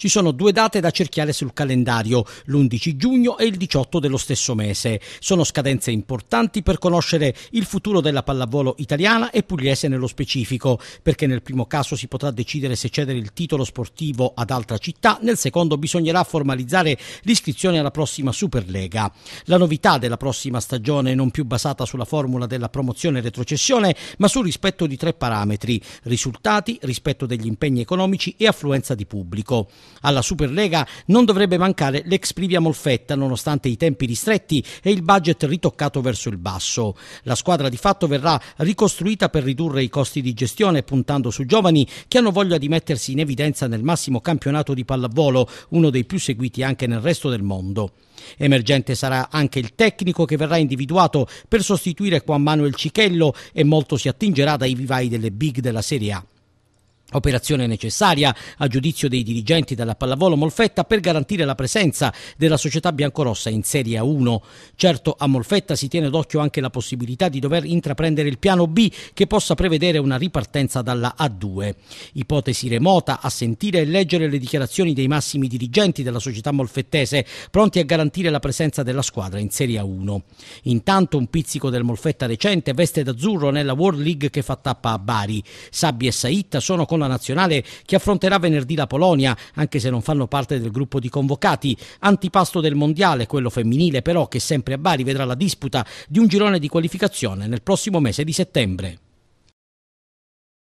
Ci sono due date da cerchiare sul calendario, l'11 giugno e il 18 dello stesso mese. Sono scadenze importanti per conoscere il futuro della pallavolo italiana e pugliese nello specifico, perché nel primo caso si potrà decidere se cedere il titolo sportivo ad altra città, nel secondo bisognerà formalizzare l'iscrizione alla prossima Superlega. La novità della prossima stagione è non più basata sulla formula della promozione e retrocessione, ma sul rispetto di tre parametri: risultati, rispetto degli impegni economici e affluenza di pubblico. Alla Superlega non dovrebbe mancare l'ex Privia Molfetta, nonostante i tempi ristretti e il budget ritoccato verso il basso. La squadra di fatto verrà ricostruita per ridurre i costi di gestione, puntando su giovani che hanno voglia di mettersi in evidenza nel massimo campionato di pallavolo, uno dei più seguiti anche nel resto del mondo. Emergente sarà anche il tecnico che verrà individuato per sostituire Juan Manuel Cichello e molto si attingerà dai vivai delle big della Serie A. Operazione necessaria a giudizio dei dirigenti della Pallavolo Molfetta per garantire la presenza della società biancorossa in Serie A1. Certo a Molfetta si tiene d'occhio anche la possibilità di dover intraprendere il piano B che possa prevedere una ripartenza dalla A2. Ipotesi remota a sentire e leggere le dichiarazioni dei massimi dirigenti della società molfettese pronti a garantire la presenza della squadra in Serie A1. Intanto un pizzico del Molfetta recente veste d'azzurro nella World League che fa tappa a Bari. Sabbi e Saitta sono con la nazionale che affronterà venerdì la Polonia, anche se non fanno parte del gruppo di convocati. Antipasto del mondiale, quello femminile però che sempre a Bari vedrà la disputa di un girone di qualificazione nel prossimo mese di settembre.